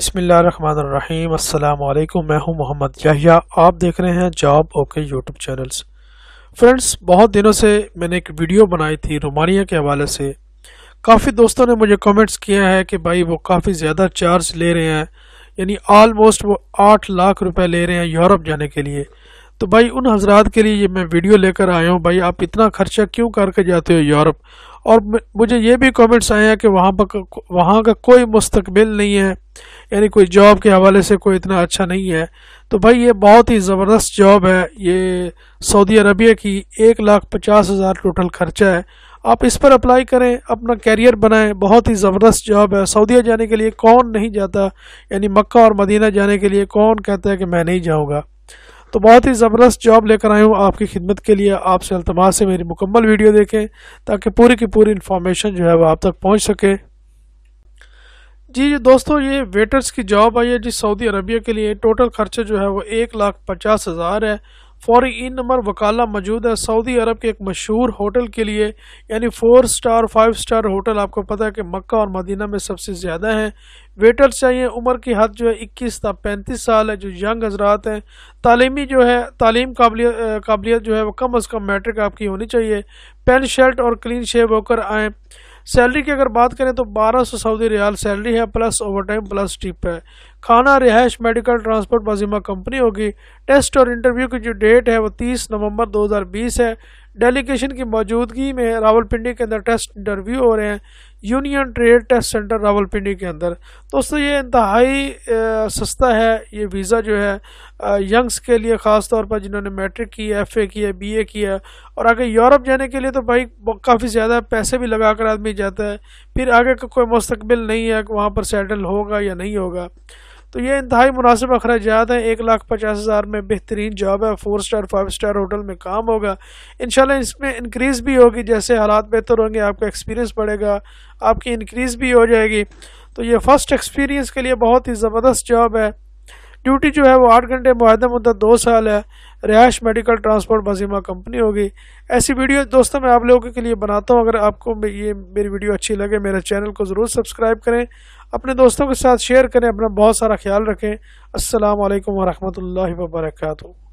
بسم اللہ الرحمن الرحیم السلام علیکم میں ہوں محمد یحییٰ آپ دیکھ رہے ہیں job okay YouTube channels friends بہت دنوں سے میں نے ایک ویڈیو بنائی تھی رومانیہ کے حوالے سے کافی دوستوں نے مجھے کمنٹس کیا ہے کہ بھائی وہ کافی زیادہ چارج لے رہے ہیں یعنی آلموسٹ وہ آٹھ لاکھ روپے لے رہے ہیں یورپ جانے کے لیے تو بھائی ان حضرات کے لیے یہ میں ویڈیو لے کر آیا ہوں بھائی آپ اتنا خرچہ کیوں کر کے جاتے ہو یورپ اور مجھے یہ بھی آئے آیا کہ وہاں پر وہاں کا کوئی مستقبل نہیں ہے یعنی کوئی جاب کے حوالے سے کوئی اتنا اچھا نہیں ہے تو بھائی یہ بہت ہی زبردست جاب ہے یہ سعودی عربیہ کی ایک لاکھ پچاس ہزار ٹوٹل خرچہ ہے آپ اس پر اپلائی کریں اپنا کیریئر بنائیں بہت ہی زبردست جاب ہے سعودیہ جانے کے لیے کون نہیں جاتا یعنی مکہ اور مدینہ جانے کے لیے کون کہتا ہے کہ میں نہیں جاؤں گا تو بہت ہی زبردست جاب لے کر آئے ہوں آپ کی خدمت کے لیے آپ سے التماس سے میری مکمل ویڈیو دیکھیں تاکہ پوری کی پوری انفارمیشن جو ہے وہ آپ تک پہنچ سکے جی, جی دوستو یہ ویٹرز کی جاب آئی ہے جی سعودی عربیہ کے لیے ٹوٹل خرچہ جو ہے وہ ایک لاکھ پچاس ہزار ہے فوری ان نمبر وکالہ موجود ہے سعودی عرب کے ایک مشہور ہوٹل کے لیے یعنی four star five star hotel آپ کو پتہ ہے کہ مکہ اور مدینہ میں سب سے زیادہ ہیں ویٹر چاہیے عمر کی حد جو ہے اکیس تا پینتیس سال ہے جو ینگ حضرات ہیں تعلیمی جو ہے تعلیم قابلیت قابلیت جو ہے وہ کم از کم میٹرک آپ کی ہونی چاہیے پین شرٹ اور کلین شیو ہو کر آئیں سیلری کی اگر بات کریں تو بارہ سو سعودی ریال سیلری ہے plus overtime plus tip ہے کھانا رہائش میڈیکل ٹرانسپورٹ موظمہ کمپنی ہوگی ٹیسٹ اور انٹرویو کی جو ڈیٹ ہے وہ تیس نومبر دو ہزار بیس ہے ڈیلیگیشن کی موجودگی میں راول پنڈی کے اندر ٹیسٹ انٹرویو ہو رہے ہیں union trade test centre Rawalpindi کے اندر دوستو یہ انتہائی سستا ہے یہ ویزا جو ہے ینگس کے لیے خاص طور پر جنہوں نے میٹرک کی ایف اے کیا بی اے کیا اور آگے یورپ جانے کے لیے تو بھائی کافی زیادہ پیسے بھی لگا کر آدمی جاتا ہے پھر آگے کا کوئی مستقبل نہیں ہے کہ وہاں پر سیٹل ہوگا یا نہیں ہوگا تو یہ انتہائی مناسب اخراجات ہیں ایک لاکھ پچاس ہزار میں بہترین جاب ہے four star five star hotel میں کام ہوگا انشاءاللہ اس میں انکریز بھی ہوگی جیسے حالات بہتر ہوں گے آپ کا ایکسپیرینس بڑھے گا آپ کی انکریز بھی ہو جائے گی تو یہ فرسٹ ایکسپیرینس کے لیے بہت ہی زبردست جاب ہے ڈیوٹی جو ہے وہ آٹھ گھنٹے معاہدہ مدت دو سال ہے رہائش میڈیکل ٹرانسپورٹ مزیمہ کمپنی ہوگی ایسی ویڈیو دوستوں میں آپ لوگوں کے لیے بناتا ہوں اگر آپ کو یہ میری ویڈیو اچھی لگے میرے چینل کو ضرور سبسکرائب کریں اپنے دوستوں کے ساتھ شیئر کریں اپنا بہت سارا خیال رکھیں السلام علیکم ورحمۃ اللہ وبرکاتہ